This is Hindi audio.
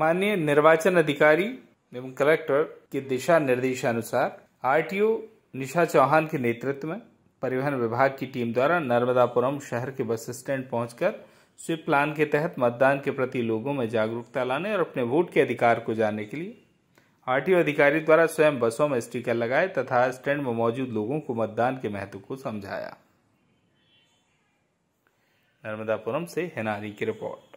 माननीय निर्वाचन अधिकारी एवं कलेक्टर के दिशा निर्देशानुसार आरटीओ निशा चौहान के नेतृत्व में परिवहन विभाग की टीम द्वारा नर्मदापुरम शहर के बस स्टैंड पहुंचकर स्वीप प्लान के तहत मतदान के प्रति लोगों में जागरूकता लाने और अपने वोट के अधिकार को जानने के लिए आरटीओ अधिकारी द्वारा स्वयं बसों में स्टिकर लगाए तथा स्टैंड में मौजूद लोगों को मतदान के महत्व को समझाया नर्मदापुरम से हेनानी की रिपोर्ट